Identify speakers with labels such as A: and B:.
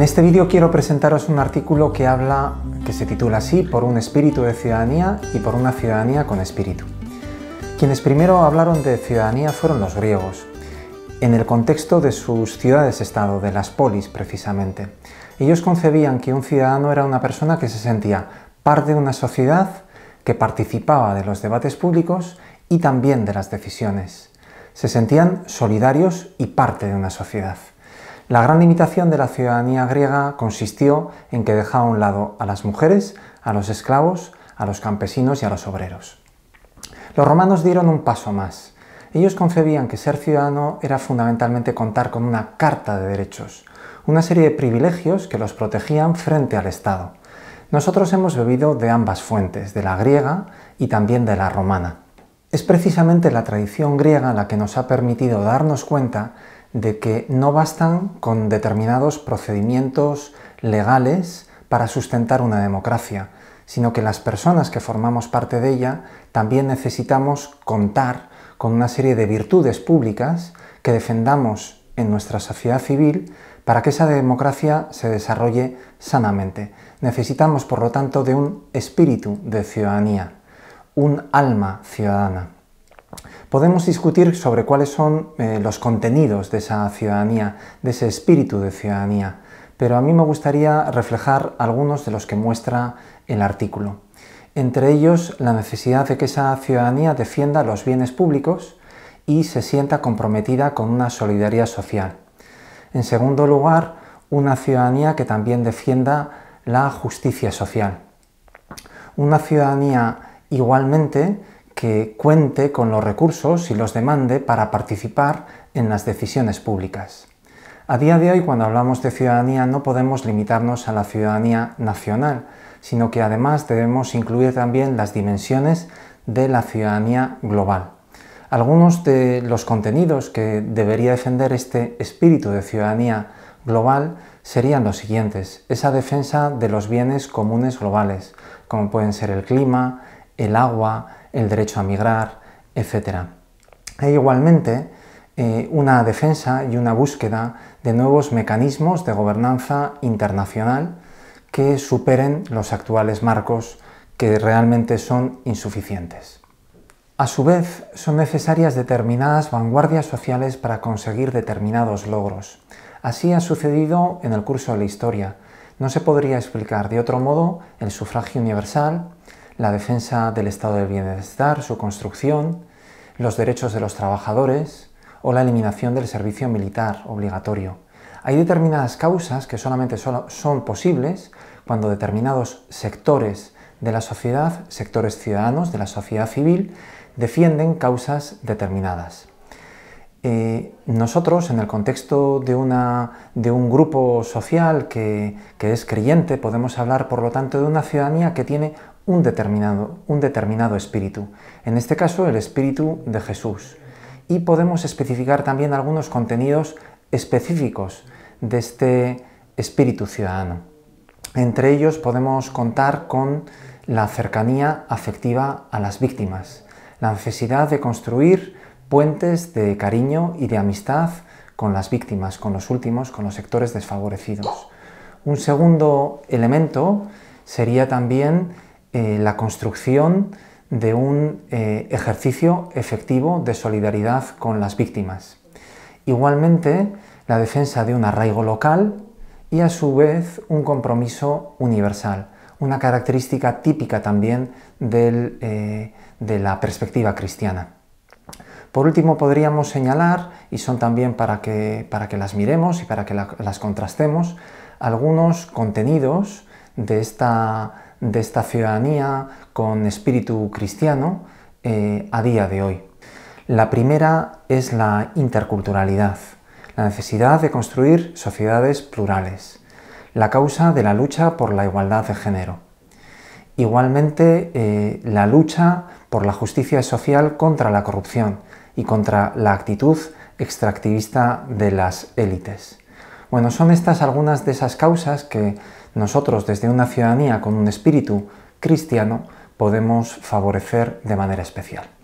A: En este vídeo quiero presentaros un artículo que habla, que se titula así, por un espíritu de ciudadanía y por una ciudadanía con espíritu. Quienes primero hablaron de ciudadanía fueron los griegos, en el contexto de sus ciudades-estado, de las polis precisamente. Ellos concebían que un ciudadano era una persona que se sentía parte de una sociedad, que participaba de los debates públicos y también de las decisiones. Se sentían solidarios y parte de una sociedad. La gran limitación de la ciudadanía griega consistió en que dejaba a un lado a las mujeres, a los esclavos, a los campesinos y a los obreros. Los romanos dieron un paso más. Ellos concebían que ser ciudadano era fundamentalmente contar con una carta de derechos, una serie de privilegios que los protegían frente al Estado. Nosotros hemos bebido de ambas fuentes, de la griega y también de la romana. Es precisamente la tradición griega la que nos ha permitido darnos cuenta de que no bastan con determinados procedimientos legales para sustentar una democracia, sino que las personas que formamos parte de ella también necesitamos contar con una serie de virtudes públicas que defendamos en nuestra sociedad civil para que esa democracia se desarrolle sanamente. Necesitamos, por lo tanto, de un espíritu de ciudadanía, un alma ciudadana. Podemos discutir sobre cuáles son eh, los contenidos de esa ciudadanía, de ese espíritu de ciudadanía, pero a mí me gustaría reflejar algunos de los que muestra el artículo. Entre ellos, la necesidad de que esa ciudadanía defienda los bienes públicos y se sienta comprometida con una solidaridad social. En segundo lugar, una ciudadanía que también defienda la justicia social. Una ciudadanía igualmente que cuente con los recursos y los demande para participar en las decisiones públicas. A día de hoy, cuando hablamos de ciudadanía, no podemos limitarnos a la ciudadanía nacional, sino que además debemos incluir también las dimensiones de la ciudadanía global. Algunos de los contenidos que debería defender este espíritu de ciudadanía global serían los siguientes. Esa defensa de los bienes comunes globales, como pueden ser el clima, el agua, el derecho a migrar, etc. Hay igualmente eh, una defensa y una búsqueda de nuevos mecanismos de gobernanza internacional que superen los actuales marcos que realmente son insuficientes. A su vez, son necesarias determinadas vanguardias sociales para conseguir determinados logros. Así ha sucedido en el curso de la historia. No se podría explicar de otro modo el sufragio universal, la defensa del estado del bienestar, su construcción, los derechos de los trabajadores o la eliminación del servicio militar obligatorio. Hay determinadas causas que solamente son posibles cuando determinados sectores de la sociedad, sectores ciudadanos de la sociedad civil, defienden causas determinadas. Eh, nosotros, en el contexto de, un grupo social que, es creyente, podemos hablar, por lo tanto, de una ciudadanía que tiene un determinado, un determinado espíritu. En este caso, el espíritu de Jesús. Y podemos especificar también algunos contenidos específicos de este espíritu ciudadano. Entre ellos podemos contar con la cercanía afectiva a las víctimas, la necesidad de construir puentes de cariño y de amistad con las víctimas, con los últimos, con los sectores desfavorecidos. Un segundo elemento sería también eh, la construcción de un eh, ejercicio efectivo de solidaridad con las víctimas. Igualmente, la defensa de un arraigo local y a su vez un compromiso universal, una característica típica también eh, de la perspectiva cristiana. Por último, podríamos señalar, y son también para que, para que las miremos y para que las contrastemos, algunos contenidos de esta, de esta ciudadanía con espíritu cristiano eh, a día de hoy. La primera es la interculturalidad, la necesidad de construir sociedades plurales, la causa de la lucha por la igualdad de género. Igualmente, eh, la lucha por la justicia social contra la corrupción, y contra la actitud extractivista de las élites. Bueno, son estas algunas de esas causas que nosotros desde una ciudadanía con un espíritu cristiano podemos favorecer de manera especial.